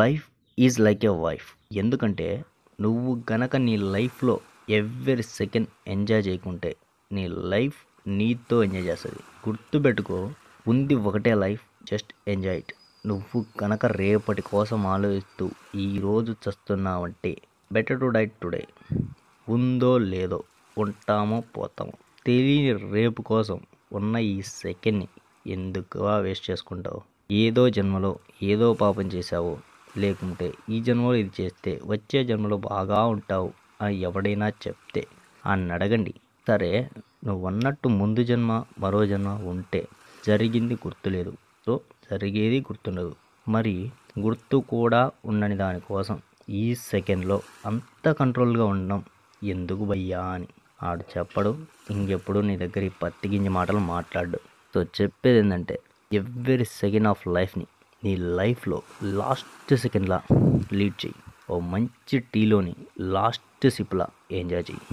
life is like a wife ఎందుకంటే నువ్వు గనక నీ లైఫ్లో ఎవ్రీ సెకండ్ ఎంజాయ్ చేయకుంటే నీ లైఫ్ నీతో ఎంజాయ్ చేస్తుంది గుర్తుపెట్టుకో ఉంది ఒకటే లైఫ్ జస్ట్ ఎంజాయ్ ఇట్ నువ్వు కనుక రేపటి కోసం ఆలోచిస్తూ ఈరోజు చస్తున్నావంటే బెటర్ టు డైట్ టుడే ఉందో లేదో ఉంటామో పోతామో తెలియని రేపు కోసం ఉన్న ఈ సెకండ్ని ఎందుకు వేస్ట్ చేసుకుంటావు ఏదో జన్మలో ఏదో పాపం చేశావు లేకుంటే ఈ జన్మలో ఇది చేస్తే వచ్చే జన్మలో బాగా ఉంటావు అని ఎవడైనా చెప్తే అని అడగండి సరే నువ్వు అన్నట్టు ముందు జన్మ మరో జన్మ ఉంటే జరిగింది గుర్తులేదు సో జరిగేది గుర్తుండదు మరి గుర్తు కూడా ఉండని దానికోసం ఈ సెకండ్లో అంత కంట్రోల్గా ఉండడం ఎందుకు భయ్యా అని ఆడు చెప్పడు ఇంకెప్పుడు నీ దగ్గర ఈ పత్తి గింజ మాటలు మాట్లాడు సో చెప్పేది ఏంటంటే ఎవ్రీ సెకండ్ ఆఫ్ లైఫ్ని నీ లైఫ్లో లాస్ట్ సెకండ్లా లీడ్ చేయి ఓ మంచి టీలోని లాస్ట్ సిప్లా ఎంజాయ్ చేయి